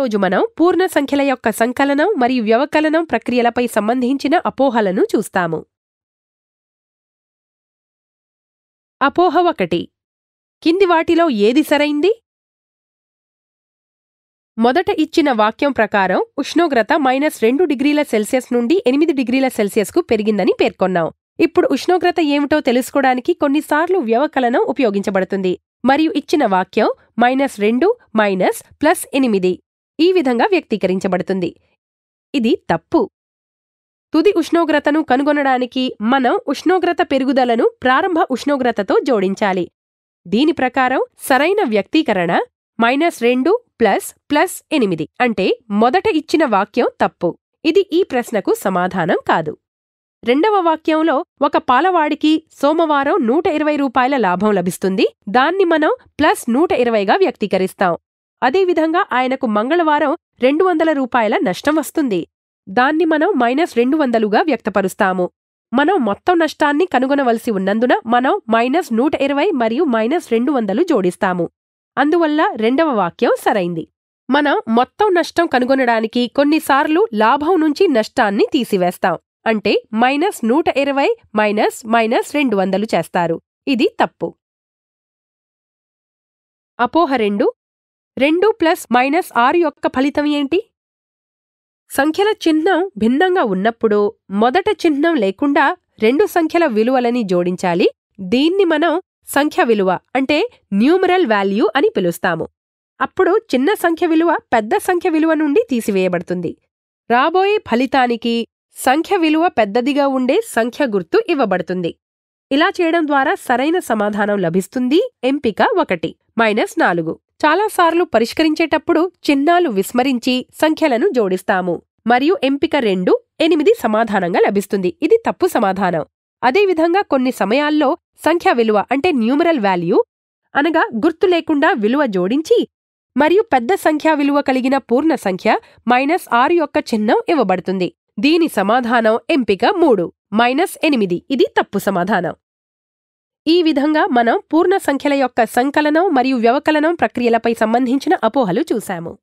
ఈరోజు మనం పూర్ణ సంఖ్యల యొక్క సంకలనం మరియు వ్యవకలనం ప్రక్రియలపై సంబంధించిన అపోహలను చూస్తాము అపోహ ఒకటి కింది వాటిలో ఏది సరైంది మొదట ఇచ్చిన వాక్యం ప్రకారం ఉష్ణోగ్రత మైనస్ రెండు డిగ్రీల సెల్సియస్ నుండి ఎనిమిది డిగ్రీల సెల్సియస్కు పెరిగిందని పేర్కొన్నాం ఇప్పుడు ఉష్ణోగ్రత ఏమిటో తెలుసుకోవడానికి కొన్నిసార్లు వ్యవకలనం ఉపయోగించబడుతుంది మరియు ఇచ్చిన వాక్యం మైనస్ రెండు మైనస్ ప్లస్ ఎనిమిది ఈ విధంగా వ్యక్తీకరించబడుతుంది ఇది తప్పు తుది ఉష్ణోగ్రతను కనుగొనడానికి మనం ఉష్ణోగ్రత పెరుగుదలను ప్రారంభ ఉష్ణోగ్రతతో జోడించాలి దీని ప్రకారం సరైన వ్యక్తీకరణ మైనస్ రెండు ప్లస్ ప్లస్ ఎనిమిది అంటే మొదట ఇచ్చిన వాక్యం తప్పు ఇది ఈ ప్రశ్నకు సమాధానం కాదు రెండవ వాక్యంలో ఒక పాలవాడికి సోమవారం నూట ఇరవై రూపాయల లాభం లభిస్తుంది దాన్ని మనం ప్లస్ నూట ఇరవైగా వ్యక్తీకరిస్తాం అదేవిధంగా ఆయనకు మంగళవారం రెండు వందల రూపాయల నష్టం వస్తుంది దాన్ని మనం మైనస్ రెండు వందలుగా వ్యక్తపరుస్తాము మనం మొత్తం నష్టాన్ని కనుగొనవలసి ఉన్నందున మనం మైనస్ నూట ఇరవై మరియు మైనస్ రెండు వందలు జోడిస్తాము అందువల్ల రెండవ వాక్యం సరైంది మనం మొత్తం నష్టం కనుగొనడానికి కొన్నిసార్లు లాభం నుంచి నష్టాన్ని తీసివేస్తాం అంటే మైనస్ నూట ఇరవై మైనస్ మైనస్ రెండు వందలు చేస్తారు ఇది తప్పు అపోహ రెండు రెండు ప్లస్ మైనస్ ఆరు యొక్క ఫలితం ఏంటి సంఖ్యల చిహ్నం భిన్నంగా ఉన్నప్పుడు మొదట చిహ్నం లేకుండా రెండు సంఖ్యల విలువలని జోడించాలి దీన్ని మనం సంఖ్య విలువ అంటే న్యూమరల్ వాల్యూ అని పిలుస్తాము అప్పుడు చిన్న సంఖ్య విలువ పెద్ద సంఖ్య విలువ నుండి తీసివేయబడుతుంది రాబోయే ఫలితానికి సంఖ్య విలువ పెద్దదిగా ఉండే సంఖ్య గుర్తు ఇవ్వబడుతుంది ఇలా చేయడం ద్వారా సరైన సమాధానం లభిస్తుంది ఎంపిక ఒకటి మైనస్ నాలుగు చాలాసార్లు పరిష్కరించేటప్పుడు చిహ్నాలు విస్మరించి సంఖ్యలను జోడిస్తాము మరియు ఎంపిక రెండు ఎనిమిది సమాధానంగా లభిస్తుంది ఇది తప్పు సమాధానం అదేవిధంగా కొన్ని సమయాల్లో సంఖ్య విలువ అంటే న్యూమరల్ వాల్యూ అనగా గుర్తు లేకుండా విలువ జోడించి మరియు పెద్ద సంఖ్యా విలువ కలిగిన పూర్ణ సంఖ్య మైనస్ ఆరు యొక్క చిహ్నం ఇవ్వబడుతుంది దీని సమాధానం ఎంపిక మూడు మైనస్ ఎనిమిది ఇది తప్పు సమాధానం ఈ విధంగా మనం పూర్ణ సంఖ్యల యొక్క సంకలనం మరియు వ్యవకలనం ప్రక్రియలపై సంబంధించిన అపోహలు చూశాము